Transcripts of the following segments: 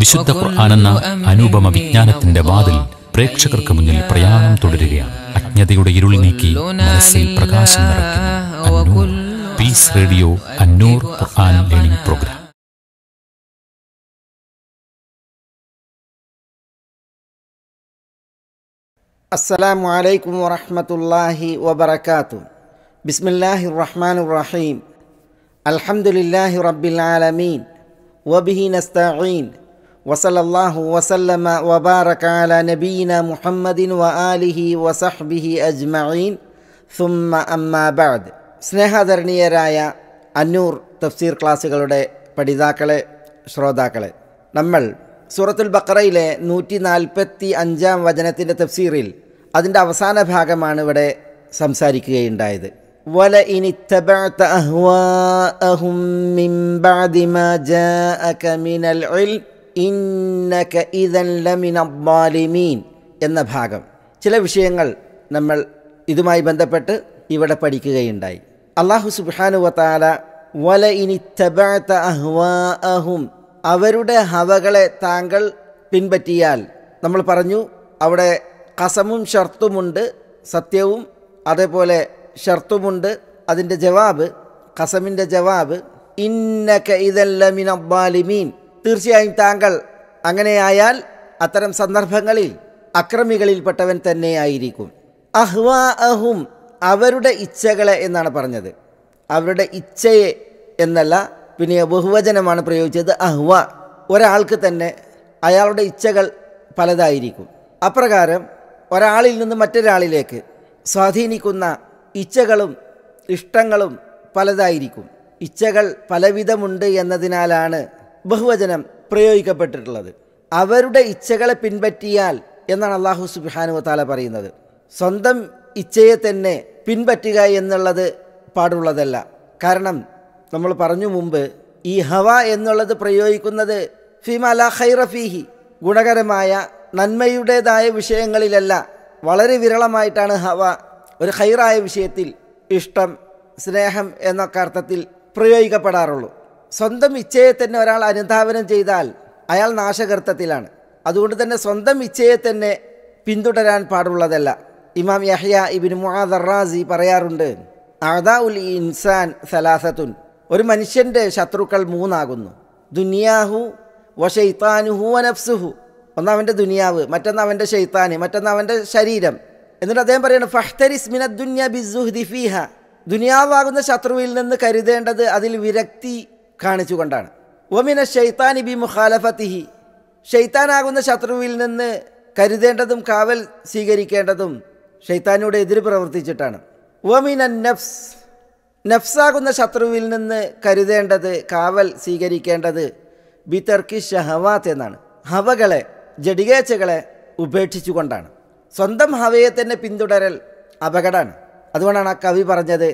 വിശുദ്ധ ഖുർആാനെന്ന അനുപമ വിജ്ഞാനത്തിന്റെ വാതിൽ പ്രേക്ഷകർക്ക് മുന്നിൽ പ്രയാണം തുടരുകയാണ് അജ്ഞതയുടെ ഇരുൾ നീക്കി മനസ്സിൽ പ്രകാശം നിറയ്ക്കുന്നു peace radio Annoor learning programme അസ്സലാമു അലൈക്കും വറഹ്മത്തുള്ളാഹി വബറകാതു ബിസ്മില്ലാഹിർ റഹ്മാനിർ റഹീം അൽഹംദുലില്ലാഹി റബ്ബിൽ ആലമീൻ വബിഹി നസ്തഈൻ വസലല്ലാഹു വസല്ലമ വബാറക്കാല നബീന മുഹമ്മദിൻ വ ആലിഹി വസഹ്ബിഹി അജ്മീൻ സുമ്മ അമ്മാബാദ് സ്നേഹാധരണീയരായ അന്നൂർ തഫ്സീർ ക്ലാസ്സുകളുടെ പഠിതാക്കളെ ശ്രോതാക്കളെ നമ്മൾ സൂറത്തുൽ ബക്കറയിലെ നൂറ്റി നാൽപ്പത്തി അഞ്ചാം വചനത്തിൻ്റെ തഫ്സീറിൽ അതിൻ്റെ അവസാന ഭാഗമാണ് ഇവിടെ സംസാരിക്കുകയുണ്ടായത് വല ഇനി തബഅഹ്വാഅഹും മിൻ ബഅദി ജാഅക മിനൽ ഇൽം ഇന്നക ഇതൻ ലമിനീൻ എന്ന ഭാഗം ചില വിഷയങ്ങൾ നമ്മൾ ഇതുമായി ബന്ധപ്പെട്ട് ഇവിടെ പഠിക്കുകയുണ്ടായി അള്ളാഹു സുബാനുവത്താല വല ഇനി അഹ്വാഅഹും അവരുടെ ഹവകളെ താങ്കൾ പിൻപറ്റിയാൽ നമ്മൾ പറഞ്ഞു അവിടെ കസമും ഷർത്തുമുണ്ട് സത്യവും അതേപോലെ ഷർത്തുമുണ്ട് അതിൻ്റെ ജവാബ് കസമിൻ്റെ ജവാബ് ഇന്നക ഇതല്ല മിനബ്ബാലിമീൻ തീർച്ചയായും താങ്കൾ അങ്ങനെയായാൽ അത്തരം സന്ദർഭങ്ങളിൽ അക്രമികളിൽപ്പെട്ടവൻ തന്നെയായിരിക്കും അഹ്വാ അഹും അവരുടെ ഇച്ഛകളെ എന്നാണ് പറഞ്ഞത് അവരുടെ ഇച്ഛയെ എന്നല്ല പിന്നെ ബഹുവചനമാണ് പ്രയോഗിച്ചത് അഹ്വ ഒരാൾക്ക് തന്നെ അയാളുടെ ഇച്ഛകൾ പലതായിരിക്കും അപ്രകാരം ഒരാളിൽ നിന്ന് മറ്റൊരാളിലേക്ക് സ്വാധീനിക്കുന്ന ഇച്ഛകളും ഇഷ്ടങ്ങളും പലതായിരിക്കും ഇച്ഛകൾ പലവിധമുണ്ട് എന്നതിനാലാണ് ബഹുവചനം പ്രയോഗിക്കപ്പെട്ടിട്ടുള്ളത് അവരുടെ ഇച്ഛകളെ പിൻപറ്റിയാൽ എന്നാണ് അള്ളാഹു സുബിഹാനു താല പറയുന്നത് സ്വന്തം ഇച്ഛയെ തന്നെ പിൻപറ്റുക എന്നുള്ളത് പാടുള്ളതല്ല കാരണം നമ്മൾ പറഞ്ഞു മുമ്പ് ഈ ഹവ എന്നുള്ളത് പ്രയോഗിക്കുന്നത് ഫിമല ഹൈറഫീഹി ഗുണകരമായ നന്മയുടേതായ വിഷയങ്ങളിലല്ല വളരെ വിരളമായിട്ടാണ് ഹവ ഒരു ഹൈറായ വിഷയത്തിൽ ഇഷ്ടം സ്നേഹം എന്നൊക്കെ അർത്ഥത്തിൽ പ്രയോഗിക്കപ്പെടാറുള്ളൂ സ്വന്തം ഇച്ഛയെ തന്നെ ഒരാൾ അനുധാവനം ചെയ്താൽ അയാൾ നാശകർത്തത്തിലാണ് അതുകൊണ്ട് തന്നെ സ്വന്തം ഇച്ഛയെ തന്നെ പിന്തുടരാൻ പാടുള്ളതല്ല ഇമാം യഹ്യ ഇബിൻ മുഹാദറാസി പറയാറുണ്ട് അദാ ഉൽ ഇൻസാൻ സലാസത്തുൻ ഒരു മനുഷ്യൻ്റെ ശത്രുക്കൾ മൂന്നാകുന്നു ദുനിയാഹു വ ഷെയ്ത്താനുഹു അനഫ്സുഹു ഒന്ന് അവൻ്റെ ദുനിയാവ് മറ്റൊന്ന് അവൻ്റെ ഷെയ്ത്താന് മറ്റൊന്ന് അവൻ്റെ ശരീരം എന്നിട്ട് അദ്ദേഹം പറയുന്നത് ഫഹ്തരിസ് മിന ദുന്യ ബിസുഹ് ദിഫീഹ ദുനിയാവാകുന്ന ശത്രുവിൽ നിന്ന് കരുതേണ്ടത് അതിൽ വിരക്തി കാണിച്ചുകൊണ്ടാണ് ഒമിന ഷെയ്ത്താൻ ബി മുഖാലഫത്തിഹി ഷെയ്ത്താനാകുന്ന ശത്രുവിൽ നിന്ന് കരുതേണ്ടതും കാവൽ സ്വീകരിക്കേണ്ടതും ഷെയ്ത്താനോട് എതിര് പ്രവർത്തിച്ചിട്ടാണ് ഒമിന നഫ്സ് നഫ്സാകുന്ന ശത്രുവിൽ നിന്ന് കരുതേണ്ടത് കാവൽ സ്വീകരിക്കേണ്ടത് ബിതർക്കി ഷഹവാത്ത് എന്നാണ് ഹവകളെ ജഡികേച്ചകളെ ഉപേക്ഷിച്ചുകൊണ്ടാണ് സ്വന്തം ഹവയെ തന്നെ പിന്തുടരൽ അപകടമാണ് അതുകൊണ്ടാണ് ആ കവി പറഞ്ഞത്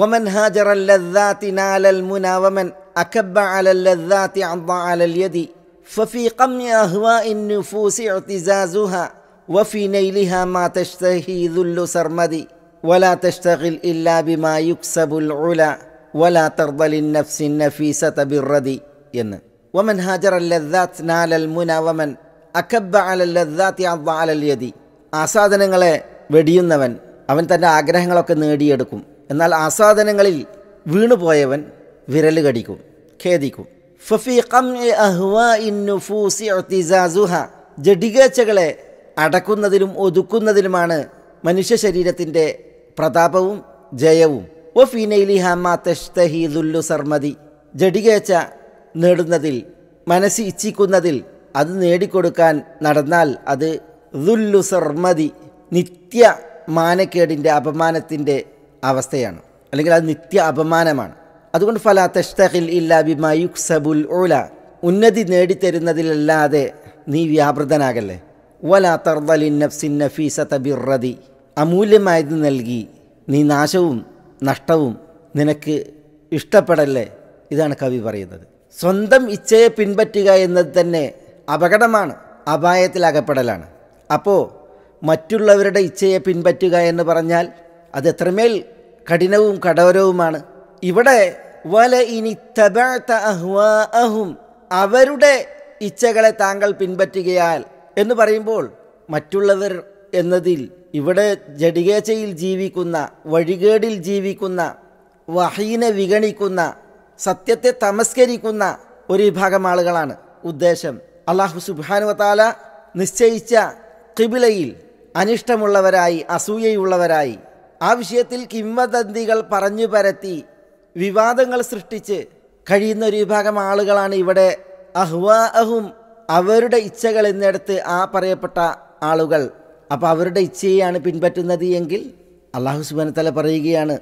വമൻ ഹാജറൽ മുനാവമൻ أكب على اللذات عض على اليد ففي قمع أهواء النفوس اعتزازها وفي نيلها ما تشتهي ذل سرمد ولا تشتغل إلا بما يكسب العلا ولا ترضى للنفس النفيسة بالرد ين ومن هاجر اللذات نال المنى ومن അക്കബ അലല്ലദ്ദാത്തി അദ്ദാലല്യതി ആസാദനങ്ങളെ വെടിയുന്നവൻ അവൻ തൻ്റെ ആഗ്രഹങ്ങളൊക്കെ നേടിയെടുക്കും എന്നാൽ ആസാദനങ്ങളിൽ വീണുപോയവൻ വിരൽ കടിക്കും ഖേദിക്കും ಫಫಿ ಕಮ್ ಎ ಅಹ್ವಾ ಇನ್ನು ಫೂಸಿ അടക്കുന്നതിലും ഒതുക്കുന്നതിലുമാണ് മനുഷ്യ ശരീരത്തിൻ്റെ പ്രതാപവും ജയവും ഒ ഫീനൈലി ഹമ സർമതി ജഡികേച്ച നേടുന്നതിൽ മനസ്സ് ഇച്ഛിക്കുന്നതിൽ അത് നേടിക്കൊടുക്കാൻ നടന്നാൽ അത് ദുല്ലു സർമതി നിത്യ മാനക്കേടിൻ്റെ അപമാനത്തിൻ്റെ അവസ്ഥയാണ് അല്ലെങ്കിൽ അത് നിത്യ അപമാനമാണ് അതുകൊണ്ട് ഫല തഷ്തഹിൽ ഇല്ല ബിമ യുക്സബുൽ ഉല ഉന്നതി നേടിത്തരുന്നതിലല്ലാതെ നീ വ്യാപൃതനാകല്ലേ വല തർദലിൻ നഫ്സിൻ നഫീസ തബിറതി അമൂല്യമായത് നൽകി നീ നാശവും നഷ്ടവും നിനക്ക് ഇഷ്ടപ്പെടല്ലേ ഇതാണ് കവി പറയുന്നത് സ്വന്തം ഇച്ഛയെ പിൻപറ്റുക എന്നത് തന്നെ അപകടമാണ് അപായത്തിലകപ്പെടലാണ് അപ്പോൾ മറ്റുള്ളവരുടെ ഇച്ഛയെ പിൻപറ്റുക എന്ന് പറഞ്ഞാൽ അത് എത്രമേൽ കഠിനവും കടോരവുമാണ് ഇവിടെ വല ഇനി അഹ്വാഅഹും അവരുടെ ഇച്ഛകളെ താങ്കൾ പിൻപറ്റുകയാൽ എന്ന് പറയുമ്പോൾ മറ്റുള്ളവർ എന്നതിൽ ഇവിടെ ജഡികേച്ചയിൽ ജീവിക്കുന്ന വഴികേടിൽ ജീവിക്കുന്ന വഹീനെ വിഗണിക്കുന്ന സത്യത്തെ തമസ്കരിക്കുന്ന ഒരു വിഭാഗം ആളുകളാണ് ഉദ്ദേശം അള്ളാഹു സുബാനുവത്താല നിശ്ചയിച്ച കിബിലയിൽ അനിഷ്ടമുള്ളവരായി അസൂയയുള്ളവരായി ആ വിഷയത്തിൽ കിംവദന്തികൾ പറഞ്ഞു പരത്തി വിവാദങ്ങൾ സൃഷ്ടിച്ച് കഴിയുന്ന ഒരു വിഭാഗം ആളുകളാണ് ഇവിടെ അഹ്വാഅഹും അവരുടെ ഇച്ഛകൾ എന്നിടത്ത് ആ പറയപ്പെട്ട ആളുകൾ അപ്പോൾ അവരുടെ ഇച്ഛയെയാണ് പിൻപറ്റുന്നത് എങ്കിൽ അള്ളാഹു സുബനത്തല പറയുകയാണ്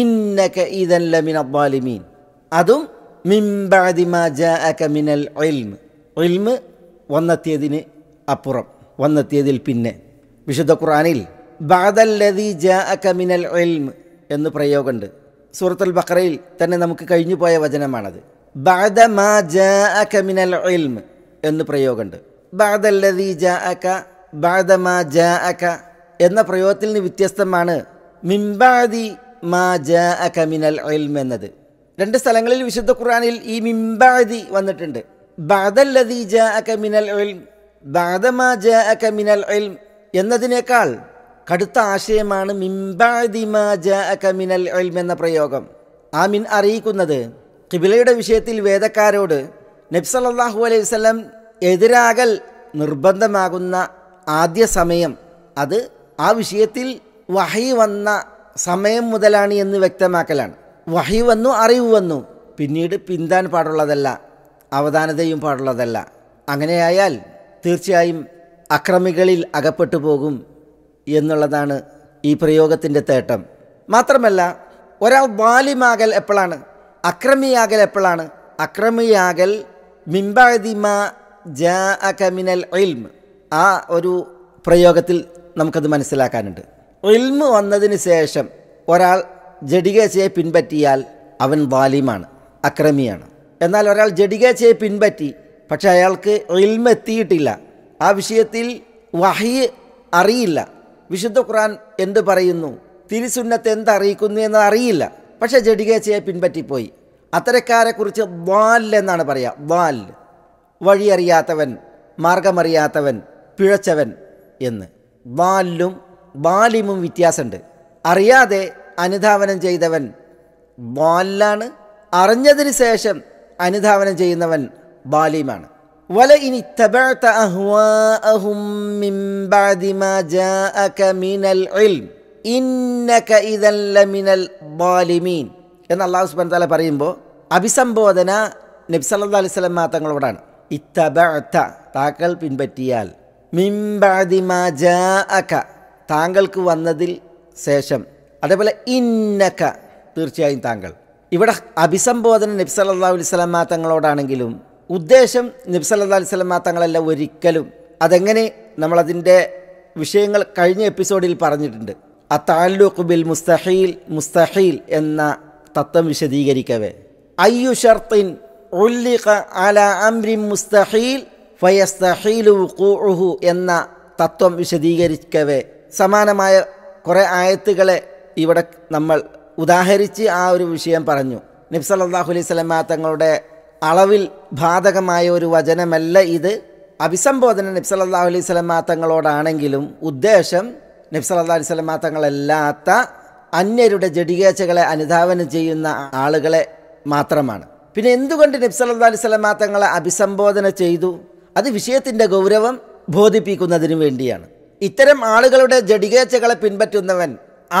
ഇന്നക ഈദൻ ലമിൻ അബ്ബാലിമീൻ അതും മിൻബാദിമിനൽ വന്നെത്തിയതിന് അപ്പുറം വന്നെത്തിയതിൽ പിന്നെ വിശുദ്ധ ഖുറാനിൽ ബാദല്ലതി ജ അ കമിനൽ ഒൽമ് എന്ന് പ്രയോഗമുണ്ട് സൂറത്തുൽ ബക്കറയിൽ തന്നെ നമുക്ക് കഴിഞ്ഞു പോയ വചനമാണത് ബാദ മാ ജാഅക മിനൽ ഇൽമ് എന്ന് പ്രയോഗമുണ്ട് ബാദല്ലതി ജാഅക ബാദ മാ ജാഅക എന്ന പ്രയോഗത്തിൽ നിന്ന് വ്യത്യസ്തമാണ് മിംബാദി മാ ജാഅക മിനൽ ഇൽമ് എന്നത് രണ്ട് സ്ഥലങ്ങളിൽ വിശുദ്ധ ഖുർആാനിൽ ഈ മിംബാദി വന്നിട്ടുണ്ട് ബാദല്ലതി ജാഅക മിനൽ ഇൽമ് ബാദ മാ ജാഅക മിനൽ ഇൽമ് എന്നതിനേക്കാൾ കടുത്ത ആശയമാണ് മിംബാദിമാജമിനൽ എന്ന പ്രയോഗം ആ മിൻ അറിയിക്കുന്നത് കിബിലയുടെ വിഷയത്തിൽ വേദക്കാരോട് നബ്സല്ലാഹു അലൈഹി വല്ലം എതിരാകൽ നിർബന്ധമാകുന്ന ആദ്യ സമയം അത് ആ വിഷയത്തിൽ വഹി വന്ന സമയം മുതലാണ് എന്ന് വ്യക്തമാക്കലാണ് വഹി വന്നു അറിവ് വന്നു പിന്നീട് പിന്താൻ പാടുള്ളതല്ല അവധാനതയും പാടുള്ളതല്ല അങ്ങനെയായാൽ തീർച്ചയായും അക്രമികളിൽ അകപ്പെട്ടു പോകും എന്നുള്ളതാണ് ഈ പ്രയോഗത്തിൻ്റെ തേട്ടം മാത്രമല്ല ഒരാൾ വാലിമാകൽ എപ്പോഴാണ് അക്രമിയാകൽ എപ്പോഴാണ് അക്രമിയാകൽ മിംബാദിമ ജാ അകമിനൽ ഇൽമ് ആ ഒരു പ്രയോഗത്തിൽ നമുക്കത് മനസ്സിലാക്കാനുണ്ട് ഇൽമ് വന്നതിന് ശേഷം ഒരാൾ ജഡികേശയെ പിൻപറ്റിയാൽ അവൻ വാലിമാണ് അക്രമിയാണ് എന്നാൽ ഒരാൾ ജഡികേശയെ പിൻപറ്റി പക്ഷെ അയാൾക്ക് ഇൽമെത്തിയിട്ടില്ല ആ വിഷയത്തിൽ വഹി അറിയില്ല വിശുദ്ധ ഖുർആൻ എന്ത് പറയുന്നു തിരുസുന്നത്ത് എന്തറിയിക്കുന്നു എന്ന് അറിയില്ല പക്ഷെ ജഡികേച്ചയെ പിൻപറ്റിപ്പോയി കുറിച്ച് വാൽ എന്നാണ് പറയുക വാൽ വഴിയറിയാത്തവൻ മാർഗമറിയാത്തവൻ പിഴച്ചവൻ എന്ന് വാലും ബാലിമും വ്യത്യാസമുണ്ട് അറിയാതെ അനുധാവനം ചെയ്തവൻ വാലിലാണ് അറിഞ്ഞതിന് ശേഷം അനുധാവനം ചെയ്യുന്നവൻ ബാലിമാണ് ولئن اتبعت اهواءهم من بعد ما جاءك من العلم انك اذا لمن الظالمين എന്ന് അള്ളാഹു സുബാൻ താല പറയുമ്പോൾ അഭിസംബോധന നബി നബ്സല്ലാ അലൈഹി സ്വലം തങ്ങളോടാണ് ഇത്തബഅത്ത താക്കൾ പിൻപറ്റിയാൽ മിംബാദി മാ ജാഅക താങ്കൾക്ക് വന്നതിൽ ശേഷം അതേപോലെ ഇന്നക തീർച്ചയായും താങ്കൾ ഇവിടെ അഭിസംബോധന നബി നബ്സല്ലാ അലൈഹി സ്വലം തങ്ങളോടാണെങ്കിലും ഉദ്ദേശം നബ്സല്ലാ അലിസ്ലമ തങ്ങളല്ല ഒരിക്കലും അതെങ്ങനെ നമ്മളതിൻ്റെ വിഷയങ്ങൾ കഴിഞ്ഞ എപ്പിസോഡിൽ പറഞ്ഞിട്ടുണ്ട് അ ബിൽ മുസ്തഹീൽ മുസ്തഹീൽ എന്ന തത്വം വിശദീകരിക്കവേ അയ്യു ഷർത്തിൻ മുസ്തഹീൽ ഫയസ്തഹീലു എന്ന തത്വം വിശദീകരിക്കവേ സമാനമായ കുറേ ആയത്തുകളെ ഇവിടെ നമ്മൾ ഉദാഹരിച്ച് ആ ഒരു വിഷയം പറഞ്ഞു നബ്സല്ലാഹു അലൈഹി തങ്ങളുടെ അളവിൽ ബാധകമായ ഒരു വചനമല്ല ഇത് അഭിസംബോധന നബ്സല്ലാ അലൈഹി സ്വലമാ തങ്ങളോടാണെങ്കിലും ഉദ്ദേശം നബ്സല്ലാ അലൈഹി സ്വലമാ തങ്ങളല്ലാത്ത അന്യരുടെ ജഡികേച്ചകളെ അനുധാവനം ചെയ്യുന്ന ആളുകളെ മാത്രമാണ് പിന്നെ എന്തുകൊണ്ട് നബ്സല്ലാ അലൈഹി സ്വലമാ തങ്ങളെ അഭിസംബോധന ചെയ്തു അത് വിഷയത്തിൻ്റെ ഗൗരവം ബോധിപ്പിക്കുന്നതിനു വേണ്ടിയാണ് ഇത്തരം ആളുകളുടെ ജഡികേച്ചകളെ പിൻപറ്റുന്നവൻ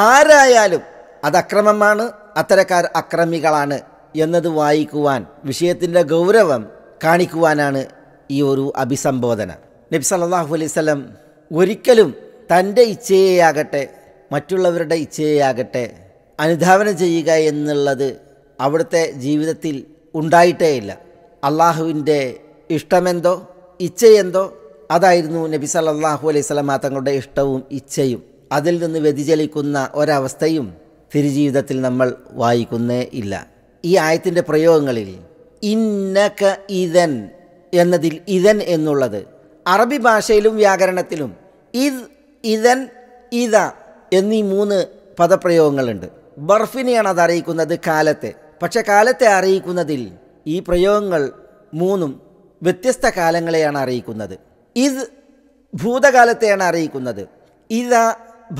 ആരായാലും അത് അക്രമമാണ് അത്തരക്കാർ അക്രമികളാണ് എന്നത് വായിക്കുവാൻ വിഷയത്തിൻ്റെ ഗൗരവം കാണിക്കുവാനാണ് ഈ ഒരു അഭിസംബോധന നബി സല്ലാഹു അലൈവല്ലം ഒരിക്കലും തൻ്റെ ഇച്ഛയെയാകട്ടെ മറ്റുള്ളവരുടെ ഇച്ഛയെയാകട്ടെ അനുധാവനം ചെയ്യുക എന്നുള്ളത് അവിടുത്തെ ജീവിതത്തിൽ ഉണ്ടായിട്ടേയില്ല അള്ളാഹുവിൻ്റെ ഇഷ്ടമെന്തോ ഇച്ഛയെന്തോ അതായിരുന്നു നബി സല്ലാഹു അലൈഹി തങ്ങളുടെ ഇഷ്ടവും ഇച്ഛയും അതിൽ നിന്ന് വ്യതിചലിക്കുന്ന ഒരവസ്ഥയും തിരുജീവിതത്തിൽ നമ്മൾ വായിക്കുന്നേ ഇല്ല ഈ ആയത്തിൻ്റെ പ്രയോഗങ്ങളിൽ ഇന്നക ഇതൻ എന്നതിൽ ഇതൻ എന്നുള്ളത് അറബി ഭാഷയിലും വ്യാകരണത്തിലും ഇത് ഇതൻ ഇത എന്നീ മൂന്ന് പദപ്രയോഗങ്ങളുണ്ട് ബർഫിനെയാണ് അത് അറിയിക്കുന്നത് കാലത്തെ പക്ഷെ കാലത്തെ അറിയിക്കുന്നതിൽ ഈ പ്രയോഗങ്ങൾ മൂന്നും വ്യത്യസ്ത കാലങ്ങളെയാണ് അറിയിക്കുന്നത് ഇത് ഭൂതകാലത്തെയാണ് അറിയിക്കുന്നത് ഇത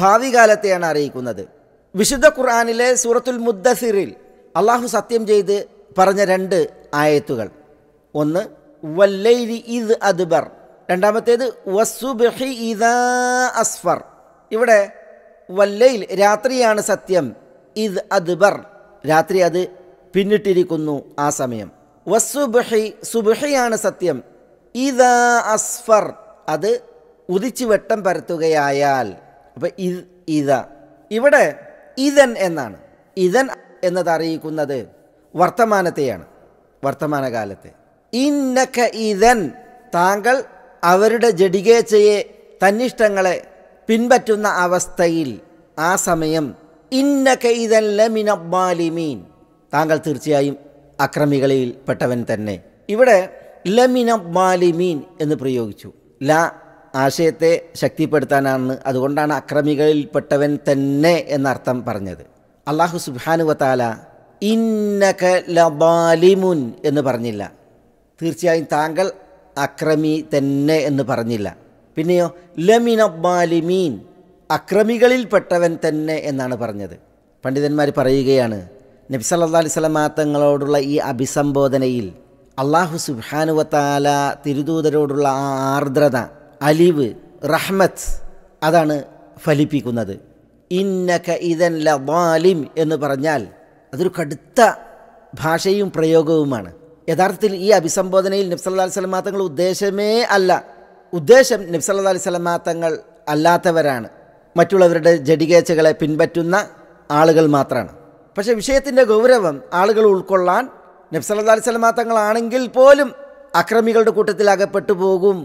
ഭാവി കാലത്തെയാണ് അറിയിക്കുന്നത് വിശുദ്ധ ഖുർആാനിലെ സൂറത്തുൽ മുദ്ദസിറിൽ അള്ളാഹു സത്യം ചെയ്ത് പറഞ്ഞ രണ്ട് ആയത്തുകൾ ഒന്ന് വല്ലൈലി ഇദ് അദ്ബർ രണ്ടാമത്തേത് വസുബഹി ഇദാ അസ്ഫർ ഇവിടെ വല്ലയിൽ രാത്രിയാണ് സത്യം ഇദ് അദ്ബർ രാത്രി അത് പിന്നിട്ടിരിക്കുന്നു ആ സമയം വസുബഹി സുബഹിയാണ് സത്യം ഇദാ അസ്ഫർ അത് ഉദിച്ചു വെട്ടം പരത്തുകയായാൽ അപ്പോൾ ഇത് ഇത ഇവിടെ ഇതൻ എന്നാണ് ഇതൻ എന്നത് അറിയിക്കുന്നത് വർത്തമാനത്തെയാണ് വർത്തമാനകാലത്തെ ഇന്നക്ക ഇതൻ താങ്കൾ അവരുടെ ജഡികേച്ചയെ തന്നിഷ്ടങ്ങളെ പിൻപറ്റുന്ന അവസ്ഥയിൽ ആ സമയം ഇന്നക്ക ഇതൻ ലമിനബാലിമീൻ താങ്കൾ തീർച്ചയായും അക്രമികളിൽ പെട്ടവൻ തന്നെ ഇവിടെ ലമിനബാലിമീൻ എന്ന് പ്രയോഗിച്ചു ല ആശയത്തെ ശക്തിപ്പെടുത്താനാണ് അതുകൊണ്ടാണ് അക്രമികളിൽപ്പെട്ടവൻ തന്നെ എന്നർത്ഥം പറഞ്ഞത് അള്ളാഹു സുബാനുവത്താല ഇന്നക ലബാലിമുൻ എന്ന് പറഞ്ഞില്ല തീർച്ചയായും താങ്കൾ അക്രമി തന്നെ എന്ന് പറഞ്ഞില്ല പിന്നെയോ ലമിനബാലിമീൻ അക്രമികളിൽപ്പെട്ടവൻ തന്നെ എന്നാണ് പറഞ്ഞത് പണ്ഡിതന്മാർ പറയുകയാണ് നബി സല്ലാ അലിസ്ലമാ ഈ അഭിസംബോധനയിൽ അള്ളാഹു വത്താല തിരുദൂതരോടുള്ള ആ ആർദ്രത അലിവ് റഹ്മത്ത് അതാണ് ഫലിപ്പിക്കുന്നത് ഇന്നക ഇതൻ ലബാലിം എന്ന് പറഞ്ഞാൽ അതൊരു കടുത്ത ഭാഷയും പ്രയോഗവുമാണ് യഥാർത്ഥത്തിൽ ഈ അഭിസംബോധനയിൽ നബ്സല്ലാ അലൈഹി തങ്ങൾ ഉദ്ദേശമേ അല്ല ഉദ്ദേശം നബ്സല്ലാ അലൈഹി തങ്ങൾ അല്ലാത്തവരാണ് മറ്റുള്ളവരുടെ ജഡികേച്ചകളെ പിൻപറ്റുന്ന ആളുകൾ മാത്രമാണ് പക്ഷേ വിഷയത്തിൻ്റെ ഗൗരവം ആളുകൾ ഉൾക്കൊള്ളാൻ നബ്സല്ലാ അലൈഹി തങ്ങളാണെങ്കിൽ പോലും അക്രമികളുടെ കൂട്ടത്തിൽ അകപ്പെട്ടു പോകും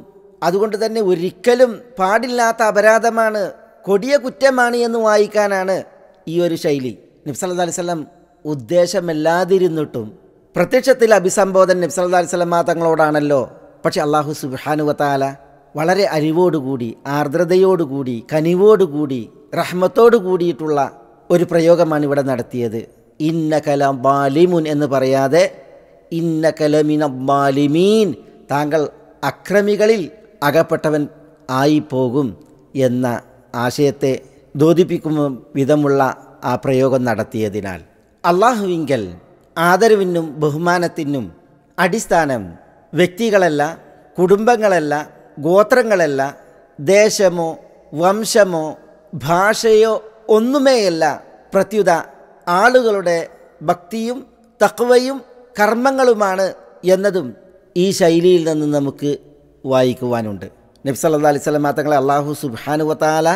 അതുകൊണ്ട് തന്നെ ഒരിക്കലും പാടില്ലാത്ത അപരാധമാണ് കൊടിയ കുറ്റമാണ് എന്ന് വായിക്കാനാണ് ഈ ഒരു ശൈലി അലൈഹി അലിസ്ലം ഉദ്ദേശമില്ലാതിരുന്നിട്ടും പ്രത്യക്ഷത്തിൽ അഭിസംബോധൻ അലൈഹി അലിസ്ലമ തങ്ങളോടാണല്ലോ പക്ഷെ അള്ളാഹു സുബാനുവത്താല വളരെ അരിവോടുകൂടി ആർദ്രതയോടുകൂടി കനിവോടുകൂടി റഹ്മത്തോടു കൂടിയിട്ടുള്ള ഒരു പ്രയോഗമാണ് ഇവിടെ നടത്തിയത് ഇന്ന കല ബാലിമുൻ എന്ന് പറയാതെ ഇന്ന കലമിന ബാലിമീൻ താങ്കൾ അക്രമികളിൽ അകപ്പെട്ടവൻ ആയിപ്പോകും എന്ന ആശയത്തെ ദോധിപ്പിക്കും വിധമുള്ള ആ പ്രയോഗം നടത്തിയതിനാൽ അള്ളാഹുവിങ്കൽ ആദരവിനും ബഹുമാനത്തിനും അടിസ്ഥാനം വ്യക്തികളല്ല കുടുംബങ്ങളല്ല ഗോത്രങ്ങളല്ല ദേശമോ വംശമോ ഭാഷയോ ഒന്നുമേയല്ല പ്രത്യുത ആളുകളുടെ ഭക്തിയും തക്വയും കർമ്മങ്ങളുമാണ് എന്നതും ഈ ശൈലിയിൽ നിന്ന് നമുക്ക് വായിക്കുവാനുണ്ട് നബ്സല്ലാ അലൈഹി സ്വലമ തങ്ങളെ അള്ളാഹു സുബാനുവത്താല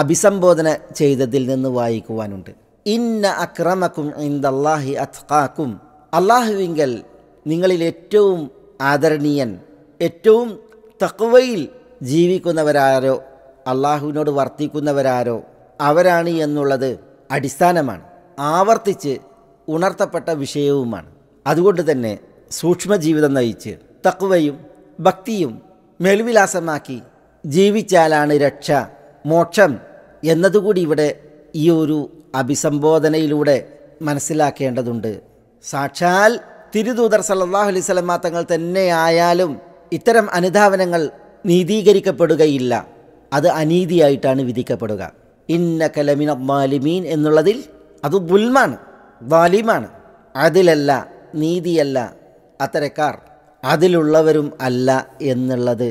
അഭിസംബോധന ചെയ്തതിൽ നിന്ന് വായിക്കുവാനുണ്ട് ഇന്ന അക്രമക്കും അള്ളാഹി അത്ഖാക്കും അള്ളാഹുവിങ്കൽ നിങ്ങളിൽ ഏറ്റവും ആദരണീയൻ ഏറ്റവും തക്വയിൽ ജീവിക്കുന്നവരാരോ അള്ളാഹുവിനോട് വർത്തിക്കുന്നവരാരോ അവരാണ് എന്നുള്ളത് അടിസ്ഥാനമാണ് ആവർത്തിച്ച് ഉണർത്തപ്പെട്ട വിഷയവുമാണ് അതുകൊണ്ട് തന്നെ സൂക്ഷ്മജീവിതം നയിച്ച് തക്വയും ഭക്തിയും മേൽവിലാസമാക്കി ജീവിച്ചാലാണ് രക്ഷ മോക്ഷം എന്നതുകൂടി ഇവിടെ ഈ ഒരു അഭിസംബോധനയിലൂടെ മനസ്സിലാക്കേണ്ടതുണ്ട് സാക്ഷാൽ തിരുദൂതർ സല്ലാഹു അലൈഹി സ്വലമ തങ്ങൾ തന്നെയായാലും ഇത്തരം അനുധാവനങ്ങൾ നീതീകരിക്കപ്പെടുകയില്ല അത് അനീതിയായിട്ടാണ് വിധിക്കപ്പെടുക ഇന്ന കലമിന വാലിമീൻ എന്നുള്ളതിൽ അത് ബുൽമാണ് വാലിമാണ് അതിലല്ല നീതിയല്ല അത്തരക്കാർ അതിലുള്ളവരും അല്ല എന്നുള്ളത്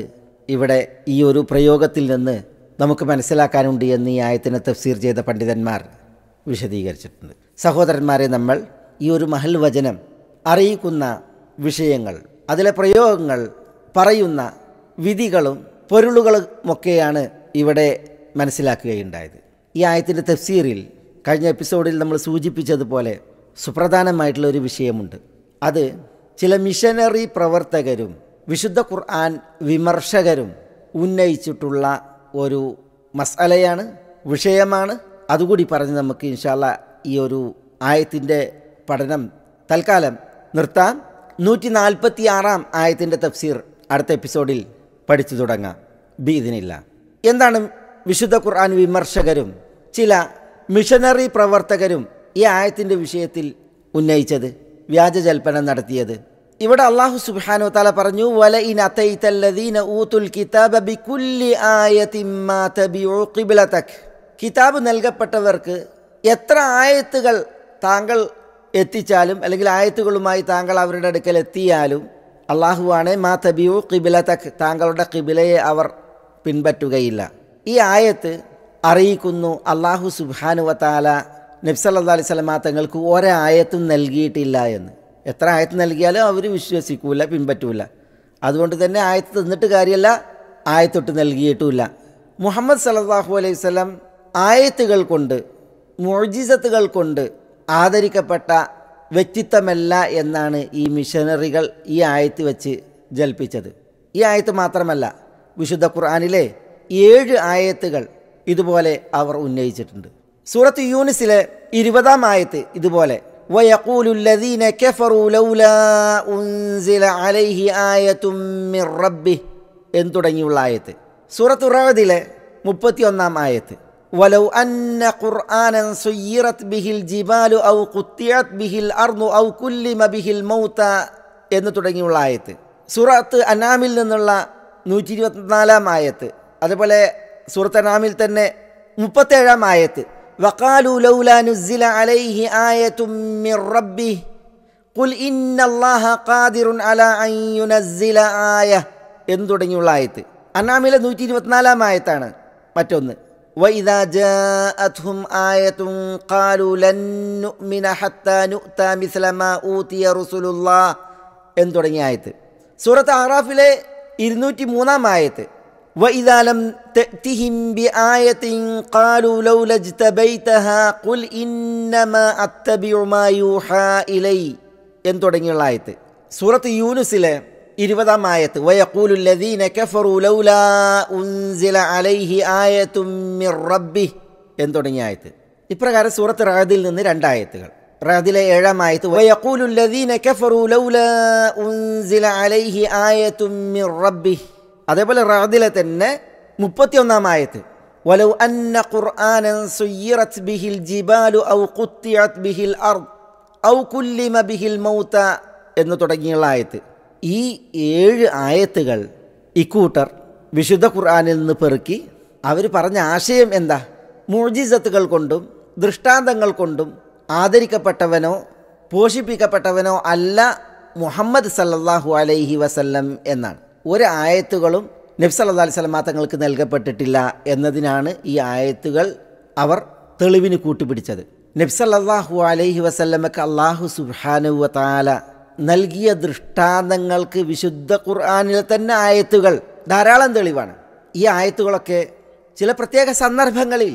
ഇവിടെ ഈ ഒരു പ്രയോഗത്തിൽ നിന്ന് നമുക്ക് മനസ്സിലാക്കാനുണ്ട് എന്ന് ഈ ആയത്തിനെ തഫ്സീർ ചെയ്ത പണ്ഡിതന്മാർ വിശദീകരിച്ചിട്ടുണ്ട് സഹോദരന്മാരെ നമ്മൾ ഈ ഒരു മഹൽ വചനം അറിയിക്കുന്ന വിഷയങ്ങൾ അതിലെ പ്രയോഗങ്ങൾ പറയുന്ന വിധികളും പൊരുളുകളുമൊക്കെയാണ് ഇവിടെ മനസ്സിലാക്കുകയുണ്ടായത് ഈ ആയത്തിൻ്റെ തഫ്സീറിൽ കഴിഞ്ഞ എപ്പിസോഡിൽ നമ്മൾ സൂചിപ്പിച്ചതുപോലെ സുപ്രധാനമായിട്ടുള്ള ഒരു വിഷയമുണ്ട് അത് ചില മിഷനറി പ്രവർത്തകരും വിശുദ്ധ ഖുർആൻ വിമർശകരും ഉന്നയിച്ചിട്ടുള്ള ഒരു മസാലയാണ് വിഷയമാണ് അതുകൂടി പറഞ്ഞ് നമുക്ക് ഇൻഷാല്ല ഈ ഒരു ആയത്തിൻ്റെ പഠനം തൽക്കാലം നിർത്താം നൂറ്റി നാൽപ്പത്തി ആറാം ആയത്തിൻ്റെ തഫ്സീർ അടുത്ത എപ്പിസോഡിൽ പഠിച്ചു തുടങ്ങാം ബി ഇതിനില്ല എന്താണ് വിശുദ്ധ ഖുർആൻ വിമർശകരും ചില മിഷനറി പ്രവർത്തകരും ഈ ആയത്തിൻ്റെ വിഷയത്തിൽ ഉന്നയിച്ചത് വ്യാജജൽപ്പനം നടത്തിയത് ഇവിടെ അള്ളാഹു സുബാനു തല പറഞ്ഞു വല ഇൻ അതൈതല്ലദീന ഊത്തുൽ കിതാബ ബികുല്ലി ആയതിൻ മാ കിതാബ് നൽകപ്പെട്ടവർക്ക് എത്ര ആയത്തുകൾ താങ്കൾ എത്തിച്ചാലും അല്ലെങ്കിൽ ആയത്തുകളുമായി താങ്കൾ അവരുടെ അടുക്കൽ എത്തിയാലും അള്ളാഹുവാണ് മാ തബിയു തക് താങ്കളുടെ കിബിലയെ അവർ പിൻപറ്റുകയില്ല ഈ ആയത്ത് അറിയിക്കുന്നു അള്ളാഹു സുബാനുവത്താല നബ്സല്ലാ അലൈഹി സ്വലമ തങ്ങൾക്ക് ഒരായത്തും നൽകിയിട്ടില്ല എന്ന് എത്ര ആയത്ത് നൽകിയാലും അവർ വിശ്വസിക്കൂല പിൻപറ്റൂല അതുകൊണ്ട് തന്നെ ആയത്ത് തിന്നിട്ട് കാര്യമല്ല ആയത്തൊട്ട് നൽകിയിട്ടുമില്ല മുഹമ്മദ് സലാഹു അലൈഹി സ്വലം ആയത്തുകൾ കൊണ്ട് മോജിസത്തുകൾ കൊണ്ട് ആദരിക്കപ്പെട്ട വ്യക്തിത്വമല്ല എന്നാണ് ഈ മിഷനറികൾ ഈ ആയത്ത് വെച്ച് ജൽപ്പിച്ചത് ഈ ആയത്ത് മാത്രമല്ല വിശുദ്ധ ഖുർആാനിലെ ഏഴ് ആയത്തുകൾ ഇതുപോലെ അവർ ഉന്നയിച്ചിട്ടുണ്ട് സൂറത്ത് യൂണിസിലെ ഇരുപതാം ആയത്ത് ഇതുപോലെ എന്ന് തുടങ്ങിയുള്ള ആയത്ത് സൂറത്ത് ഉറവതിലെ മുപ്പത്തിയൊന്നാം ആയത്ത് ولو أن قرآنا سيرت به الجبال أو قطعت به الأرض أو كلم به الموتى എന്ന് തുടങ്ങിയുള്ള ആയത്ത് സൂറത്ത് അനാമിൽ നിന്നുള്ള നൂറ്റി ഇരുപത്തിനാലാം ആയത്ത് അതുപോലെ സൂറത്ത് അനാമിൽ തന്നെ മുപ്പത്തേഴാം ആയത്ത് وقالوا لولا نزل عليه آية من ربه قل إن الله قادر على أن ينزل آية എന്നു തുടങ്ങിയുള്ള ആയത്ത് അന്നാമിലെ നൂറ്റി ഇരുപത്തിനാലാം ആയത്താണ് മറ്റൊന്ന് എന്തുടങ്ങിയ ആയത്ത് സൂറത്ത് ആറാഫിലെ ഇരുന്നൂറ്റി മൂന്നാം ആയത്ത് وإذا لم تأتهم بآية قالوا لولا اجتبيتها قل إنما أتبع ما يوحى إلي എന്ന് തുടങ്ങിയുള്ള ആയത്ത് സൂറത്ത് യൂനുസിലെ ഇരുപതാം ആയത്ത് വയക്കൂലു കഫറു ലൗലാ ഉൻസില അലൈഹി ആയത്തും മിർ റബ്ബി എന്ന് തുടങ്ങിയ ആയത്ത് ഇപ്രകാരം സൂറത്ത് റഹദിൽ നിന്ന് രണ്ടായത്തുകൾ റഹദിലെ ഏഴാം ആയത്ത് വയക്കൂലു ലദീന കഫറു ലൗലാ ഉൻസില അലൈഹി ആയത്തും മിർ റബ്ബി അതേപോലെ റാദിലെ തന്നെ മുപ്പത്തിയൊന്നാം ആയത്ത് ولو أن قرآنا سيرت به الجبال أو قطعت به الأرض أو كلم ബിഹിൽ മൗത എന്ന് തുടങ്ങിയുള്ള ആയത്ത് ഈ ഏഴ് ആയത്തുകൾ ഇക്കൂട്ടർ വിശുദ്ധ ഖുർആാനിൽ നിന്ന് പെറുക്കി അവർ പറഞ്ഞ ആശയം എന്താ മൂർജിസത്തുകൾ കൊണ്ടും ദൃഷ്ടാന്തങ്ങൾ കൊണ്ടും ആദരിക്കപ്പെട്ടവനോ പോഷിപ്പിക്കപ്പെട്ടവനോ അല്ല മുഹമ്മദ് സല്ലാഹു അലൈഹി വസല്ലം എന്നാണ് ഒരു ആയത്തുകളും നബ്സല്ലാ അലിസ്ലാം തങ്ങൾക്ക് നൽകപ്പെട്ടിട്ടില്ല എന്നതിനാണ് ഈ ആയത്തുകൾ അവർ തെളിവിന് കൂട്ടുപിടിച്ചത് നബ്സല്ലാഹു അലൈഹി വസല്ലമക്ക് അള്ളാഹു സുഹാനുവ താല നൽകിയ ദൃഷ്ടാന്തങ്ങൾക്ക് വിശുദ്ധ ഖുർആാനിൽ തന്നെ ആയത്തുകൾ ധാരാളം തെളിവാണ് ഈ ആയത്തുകളൊക്കെ ചില പ്രത്യേക സന്ദർഭങ്ങളിൽ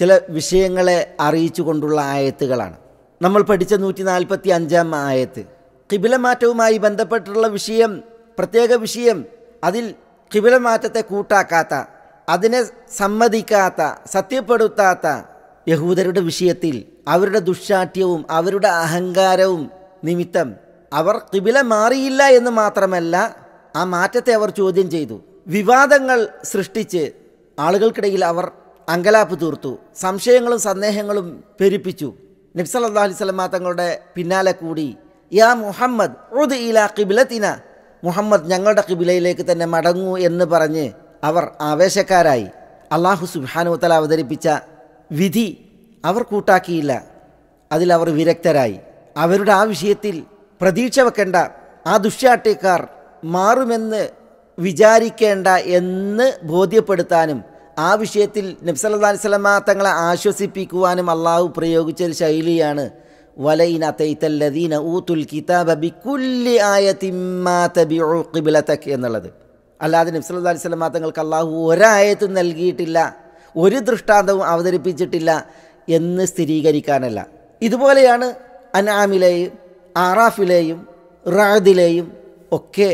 ചില വിഷയങ്ങളെ അറിയിച്ചു കൊണ്ടുള്ള ആയത്തുകളാണ് നമ്മൾ പഠിച്ച നൂറ്റി നാൽപ്പത്തി അഞ്ചാം ആയത്ത് കിബിലമാറ്റവുമായി ബന്ധപ്പെട്ടുള്ള വിഷയം പ്രത്യേക വിഷയം അതിൽ കിബിലമാറ്റത്തെ മാറ്റത്തെ കൂട്ടാക്കാത്ത അതിനെ സമ്മതിക്കാത്ത സത്യപ്പെടുത്താത്ത യഹൂദരുടെ വിഷയത്തിൽ അവരുടെ ദുഃശാഠ്യവും അവരുടെ അഹങ്കാരവും നിമിത്തം അവർ കിബില മാറിയില്ല എന്ന് മാത്രമല്ല ആ മാറ്റത്തെ അവർ ചോദ്യം ചെയ്തു വിവാദങ്ങൾ സൃഷ്ടിച്ച് ആളുകൾക്കിടയിൽ അവർ അങ്കലാപ്പ് തീർത്തു സംശയങ്ങളും സന്ദേഹങ്ങളും പെരുപ്പിച്ചു നബ്സല്ലാ അലൈഹി തങ്ങളുടെ പിന്നാലെ കൂടി യാ മുഹമ്മദ് ഇലാ കിബിലത്തിന മുഹമ്മദ് ഞങ്ങളുടെ കിബിലയിലേക്ക് തന്നെ മടങ്ങൂ എന്ന് പറഞ്ഞ് അവർ ആവേശക്കാരായി അള്ളാഹു സുബാനുത്തല അവതരിപ്പിച്ച വിധി അവർ കൂട്ടാക്കിയില്ല അതിലവർ വിരക്തരായി അവരുടെ ആ വിഷയത്തിൽ പ്രതീക്ഷ വെക്കേണ്ട ആ ദുഷ്യാട്ടിക്കാർ മാറുമെന്ന് വിചാരിക്കേണ്ട എന്ന് ബോധ്യപ്പെടുത്താനും ആ വിഷയത്തിൽ നബ്സലി സ്വലമാ തങ്ങളെ ആശ്വസിപ്പിക്കുവാനും അള്ളാഹു പ്രയോഗിച്ചൊരു ശൈലിയാണ് തൈത്തല്ലദീന കിതാബ എന്നുള്ളത് അല്ലാതെ നബ്സ് അലൈഹി സ്വലം തങ്ങൾക്ക് അള്ളാഹു ഒരായത്തും നൽകിയിട്ടില്ല ഒരു ദൃഷ്ടാന്തവും അവതരിപ്പിച്ചിട്ടില്ല എന്ന് സ്ഥിരീകരിക്കാനല്ല ഇതുപോലെയാണ് അനാമിലെയും ആറാഫിലെയും റാദിലെയും ഒക്കെ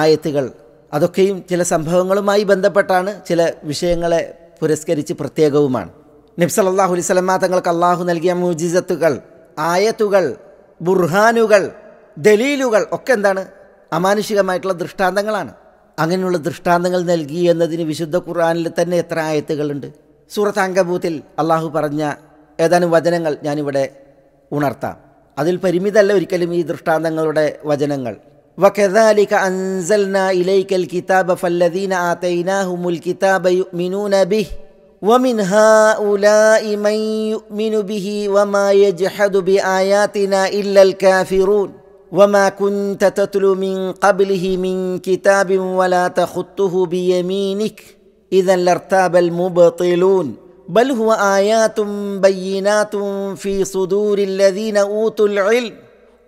ആയത്തുകൾ അതൊക്കെയും ചില സംഭവങ്ങളുമായി ബന്ധപ്പെട്ടാണ് ചില വിഷയങ്ങളെ പുരസ്കരിച്ച് പ്രത്യേകവുമാണ് നബ്സലല്ലാഹു അലൈഹി സ്വലമ തങ്ങൾക്ക് അള്ളാഹു നൽകിയ മോജിസത്തുകൾ ആയത്തുകൾ ബുർഹാനുകൾ ദലീലുകൾ ഒക്കെ എന്താണ് അമാനുഷികമായിട്ടുള്ള ദൃഷ്ടാന്തങ്ങളാണ് അങ്ങനെയുള്ള ദൃഷ്ടാന്തങ്ങൾ നൽകി എന്നതിന് വിശുദ്ധ ഖുർആാനിൽ തന്നെ എത്ര ആയത്തുകളുണ്ട് സൂറത്ത് അങ്കബൂത്തിൽ അള്ളാഹു പറഞ്ഞ ഏതാനും വചനങ്ങൾ ഞാനിവിടെ ഉണർത്താം അതിൽ പരിമിതല്ല ഒരിക്കലും ഈ ദൃഷ്ടാന്തങ്ങളുടെ വചനങ്ങൾ وكذلك أنزلنا إليك الكتاب فالذين آتيناهم الكتاب يؤمنون ومن هؤلاء من يؤمن به وما يجحد باياتنا الا الكافرون وما كنت تتلو من قبله من كتاب ولا تخطه بيمينك اذا لارتاب المبطلون بل هو ايات بينات في صدور الذين اوتوا العلم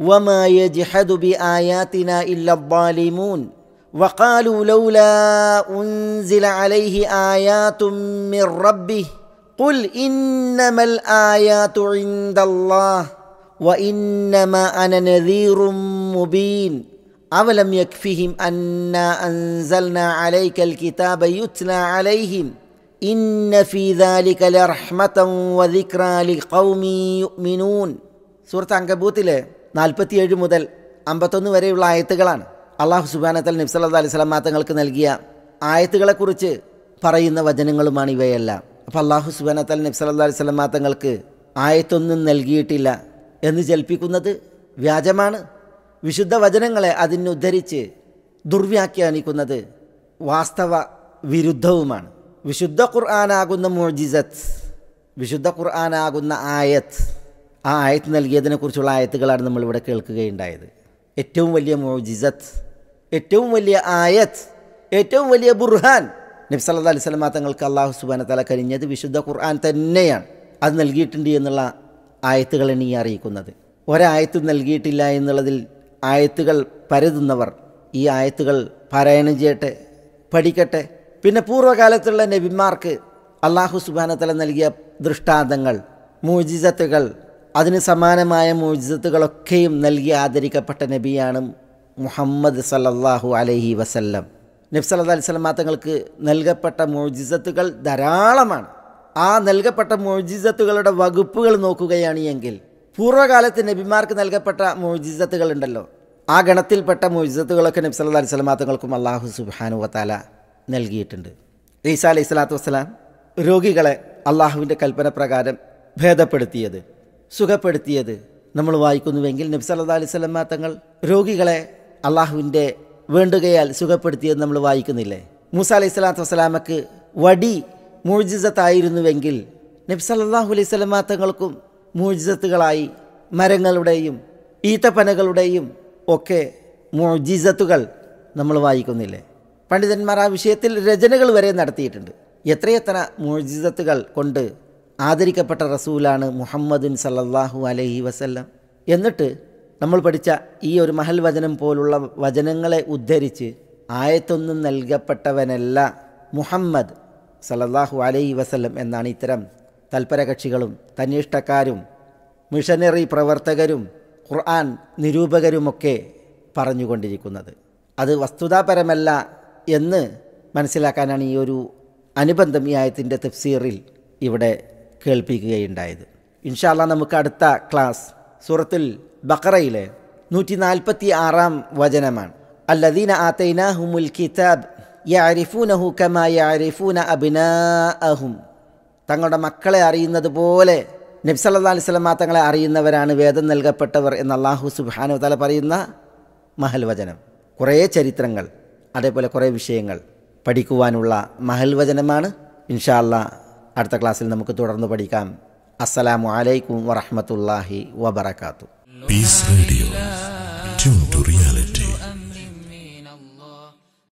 وما يجحد باياتنا الا الظالمون وقالوا لولا أنزل عليه آيات من ربه قل إنما الآيات عند الله وإنما أنا نذير مبين أولم يكفهم أنا أنزلنا عليك الكتاب يتلى عليهم إن في ذلك لرحمة وذكرى لقوم يؤمنون സൂറത്ത് نالبتي നാൽപ്പത്തിയേഴ് മുതൽ وريب വരെയുള്ള ആയത്തുകളാണ് അള്ളാഹു സുബാനത്തൽ നബ്സല്ലാ അലൈഹി സ്വലാം തങ്ങൾക്ക് നൽകിയ ആയത്തുകളെക്കുറിച്ച് പറയുന്ന വചനങ്ങളുമാണ് ഇവയെല്ലാം അപ്പോൾ അള്ളാഹു സുബാനത്തൽ നബ്സല്ലാ അലൈഹി സ്വലാം തങ്ങൾക്ക് ആയത്തൊന്നും നൽകിയിട്ടില്ല എന്ന് ജൽപ്പിക്കുന്നത് വ്യാജമാണ് വിശുദ്ധ വചനങ്ങളെ അതിനുദ്ധരിച്ച് ദുർവ്യാഖ്യാനിക്കുന്നത് വാസ്തവ വിരുദ്ധവുമാണ് വിശുദ്ധ ഖുർആാനാകുന്ന മോജിസത്ത് വിശുദ്ധ ഖുർആാനാകുന്ന ആയത്ത് ആ ആയത്ത് നൽകിയതിനെക്കുറിച്ചുള്ള ആയത്തുകളാണ് നമ്മളിവിടെ കേൾക്കുകയുണ്ടായത് ഏറ്റവും വലിയ മോജിസത്ത് ഏറ്റവും വലിയ ആയത്ത് ഏറ്റവും വലിയ ബുർഹാൻ നബി സല്ലാ അലൈഹി സ്വലമ തങ്ങൾക്ക് അള്ളാഹു സുബാന തല കരിഞ്ഞത് വിശുദ്ധ ഖുർആൻ തന്നെയാണ് അത് നൽകിയിട്ടുണ്ട് എന്നുള്ള ആയത്തുകളാണ് ഈ അറിയിക്കുന്നത് ഒരായത്ത് നൽകിയിട്ടില്ല എന്നുള്ളതിൽ ആയത്തുകൾ പരതുന്നവർ ഈ ആയത്തുകൾ പാരായണം ചെയ്യട്ടെ പഠിക്കട്ടെ പിന്നെ പൂർവ്വകാലത്തുള്ള നബിമാർക്ക് അള്ളാഹു തല നൽകിയ ദൃഷ്ടാന്തങ്ങൾ മൂജിസത്തുകൾ അതിന് സമാനമായ മൂജിസത്തുകളൊക്കെയും നൽകി ആദരിക്കപ്പെട്ട നബിയാണ് മുഹമ്മദ് സല്ലല്ലാഹു അലൈഹി വസല്ലം നബ്സല്ലാ അലിസ്ലാം തങ്ങൾക്ക് നൽകപ്പെട്ട മോജിസത്തുകൾ ധാരാളമാണ് ആ നൽകപ്പെട്ട മോജിസത്തുകളുടെ വകുപ്പുകൾ നോക്കുകയാണ് എങ്കിൽ പൂർവ്വകാലത്ത് നബിമാർക്ക് നൽകപ്പെട്ട മോജിസത്തുകൾ ഉണ്ടല്ലോ ആ ഗണത്തിൽപ്പെട്ട മോജിസത്തുകളൊക്കെ അല്ലാ അലിസ്ലാം തങ്ങൾക്കും അള്ളാഹു സുബാനു വത്താല നൽകിയിട്ടുണ്ട് ഈസാ അലൈഹി സ്വലാത്തു വസ്സലാം രോഗികളെ അള്ളാഹുവിൻ്റെ കൽപ്പന പ്രകാരം ഭേദപ്പെടുത്തിയത് സുഖപ്പെടുത്തിയത് നമ്മൾ വായിക്കുന്നുവെങ്കിൽ നബ്സല്ലാ അലൈഹി സ്വലമ തങ്ങൾ രോഗികളെ അള്ളാഹുവിൻ്റെ വേണ്ടുകയാൽ സുഖപ്പെടുത്തിയത് നമ്മൾ വായിക്കുന്നില്ലേ മൂസ അലൈഹി സ്വലാത്തു വസ്സലാമക്ക് വടി മൂർജിസത്തായിരുന്നുവെങ്കിൽ നബി സല്ലാഹു അലൈഹി സ്വലമാ തങ്ങൾക്കും മൂർജിസത്തുകളായി മരങ്ങളുടെയും ഈത്തപ്പനകളുടെയും ഒക്കെ മൂർജിസത്തുകൾ നമ്മൾ വായിക്കുന്നില്ലേ പണ്ഡിതന്മാർ ആ വിഷയത്തിൽ രചനകൾ വരെ നടത്തിയിട്ടുണ്ട് എത്രയെത്ര മൂർജിസത്തുകൾ കൊണ്ട് ആദരിക്കപ്പെട്ട റസൂലാണ് മുഹമ്മദ് സല്ലാഹു അലഹി വസല്ലം എന്നിട്ട് നമ്മൾ പഠിച്ച ഈ ഒരു മഹൽ വചനം പോലുള്ള വചനങ്ങളെ ഉദ്ധരിച്ച് ആയത്തൊന്നും നൽകപ്പെട്ടവനല്ല മുഹമ്മദ് സലല്ലാഹു അലൈഹി വസല്ലം എന്നാണ് ഇത്തരം തൽപരകക്ഷികളും തന്നിഷ്ടക്കാരും മിഷനറി പ്രവർത്തകരും ഖുർആൻ നിരൂപകരുമൊക്കെ പറഞ്ഞുകൊണ്ടിരിക്കുന്നത് അത് വസ്തുതാപരമല്ല എന്ന് മനസ്സിലാക്കാനാണ് ഈ ഒരു അനുബന്ധം ഈ ആയത്തിൻ്റെ തഫ്സീറിൽ ഇവിടെ കേൾപ്പിക്കുകയുണ്ടായത് ഇൻഷാല്ല നമുക്ക് അടുത്ത ക്ലാസ് സൂറത്തുൽ ബക്കറയിലെ നൂറ്റി നാൽപ്പത്തി ആറാം വചനമാണ് അല്ലദീന ആത്തൈനാഹുമുൽ കിതാബ് യാരിഫൂനഹു കമാ യാരിഫൂന അബിനാഅഹും തങ്ങളുടെ മക്കളെ അറിയുന്നത് പോലെ നബ്സല്ലാ അലിസ്ലമ തങ്ങളെ അറിയുന്നവരാണ് വേദം നൽകപ്പെട്ടവർ എന്ന് അള്ളാഹു സുബാനു തല പറയുന്ന മഹൽ വചനം കുറേ ചരിത്രങ്ങൾ അതേപോലെ കുറേ വിഷയങ്ങൾ പഠിക്കുവാനുള്ള മഹൽ വചനമാണ് ഇൻഷാല്ല അടുത്ത ക്ലാസ്സിൽ നമുക്ക് തുടർന്ന് പഠിക്കാം আসসালামু আলাইকুম ওরহমতুল্লাহি ওবরাকাত পিস রেডিও